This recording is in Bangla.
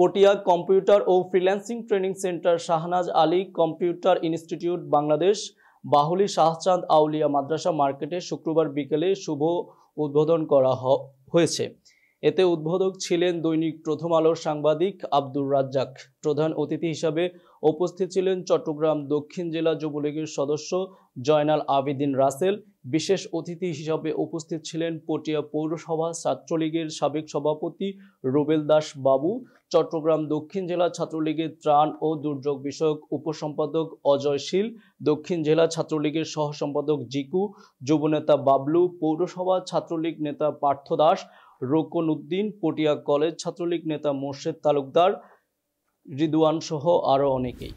পটিয়া কম্পিউটার ও freelancing training center Shahnaz Ali computer institute Bangladesh Bahuli Shahchand Aulia Madrasa মার্কেটে শুক্রবার বিকেলে শুভ উদ্বোধন করা হয়েছে এতে উদ্বোধক ছিলেন দৈনিক প্রথম আলোর সাংবাদিক আব্দুর রাজ্জাক প্রধান অতিথি হিসাবে উপস্থিত ছিলেন চট্টগ্রাম দক্ষিণ জেলা যুবলীগের সদস্য জয়নাল আবিদিন রাসেল বিশেষ অতিথি হিসাবে উপস্থিত ছিলেন পটিয়া পৌরসভা ছাত্রলীগের সাবেক সভাপতি রুবেল দাস বাবু চট্টগ্রাম দক্ষিণ জেলা ছাত্রলীগের ত্রাণ ও দুর্যোগ বিষয়ক উপসম্পাদক অজয় শীল দক্ষিণ জেলা ছাত্রলীগের সহসম্পাদক জিকু যুবনেতা বাবলু পৌরসভা ছাত্রলীগ নেতা পার্থ দাস রোকন উদ্দিন পটিয়া কলেজ ছাত্রলীগ নেতা মোর্শেদ তালুকদার রিদুয়ান সহ আরও অনেকেই